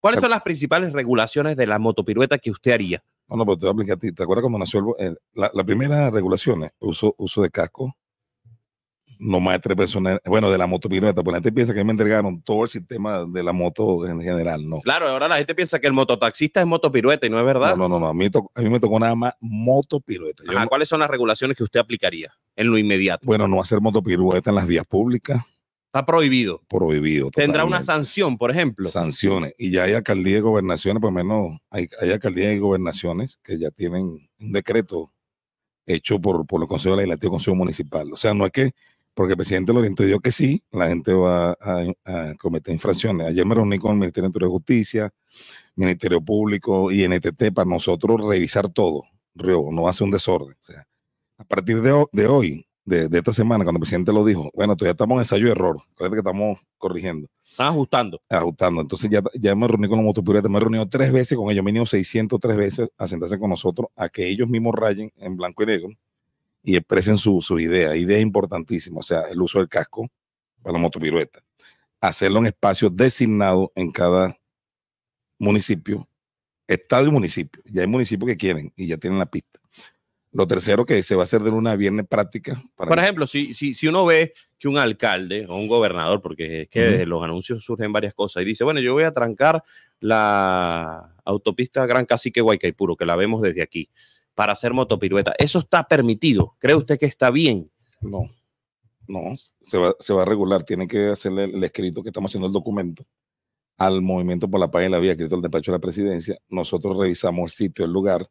¿Cuáles em, son las principales regulaciones de la motopirueta que usted haría? No, no, pero pues, te voy a aplicar a ti. ¿Te acuerdas cómo nació el, eh, la, primera regulación? Eh, uso, uso de casco. No más de tres personas. Bueno, de la motopirueta. Pues la gente piensa que me entregaron todo el sistema de la moto en general, ¿no? Claro, ahora la gente piensa que el mototaxista es motopirueta y no es verdad. No, no, no. A, mí me tocó nada más motopirueta. ¿Cuáles son las regulaciones que usted aplicaría en lo inmediato? Bueno, no hacer motopirueta en las vías públicas Está prohibido. Prohibido. Tendrá una sanción, por ejemplo. Sanciones. Y ya hay alcaldías y gobernaciones, por lo menos hay, alcaldías y gobernaciones que ya tienen un decreto hecho por, por los consejos el consejo municipal. O sea, no es que, porque el presidente lo entendió que sí, la gente va a, cometer infracciones. Ayer me reuní con el Ministerio de Justicia, Ministerio Público y NTT para nosotros revisar todo. Río, no hace un desorden. O sea, a partir de, de hoy, de, esta semana, cuando el presidente lo dijo, bueno, todavía estamos en ensayo de error, que estamos corrigiendo. Ajustando. Ajustando. Entonces ya, ya me reuní con los motopiruetes, me he reunido tres veces con ellos, mínimo 603 veces a sentarse con nosotros, a que ellos mismos rayen en blanco y negro y expresen su, su idea. Idea importantísima, o sea, el uso del casco para la motopirueta. Hacerlo en espacio designado en cada municipio, estado y municipio. Ya hay municipios que quieren y ya tienen la pista. Lo tercero, que se va a hacer de luna a viernes práctica. Por ejemplo, si, si uno ve que un alcalde o un gobernador, porque es que los anuncios surgen varias cosas, y dice, bueno, yo voy a trancar la autopista Gran Cacique Guaycaipuro, que la vemos desde aquí, para hacer motopirueta. ¿Eso está permitido? ¿Cree usted que está bien? No, no, se va, a regular. Tiene que hacerle el, escrito que estamos haciendo el documento al Movimiento por la Paz y la Vía, escrito al despacho de la presidencia. Nosotros revisamos el sitio, el lugar,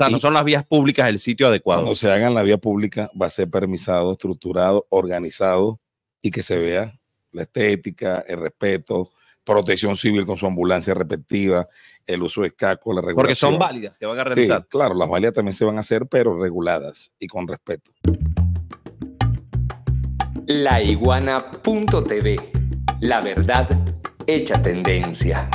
o sea, no son las vías públicas el sitio adecuado. Cuando se hagan la vía pública, va a ser permisado, estructurado, organizado y que se vea la estética, el respeto, protección civil con su ambulancia respectiva, el uso de escaco, la regulación. Porque son válidas, se van a realizar. Sí, claro, las válidas también se van a hacer, pero reguladas y con respeto. La iguana.tv, la verdad hecha tendencia.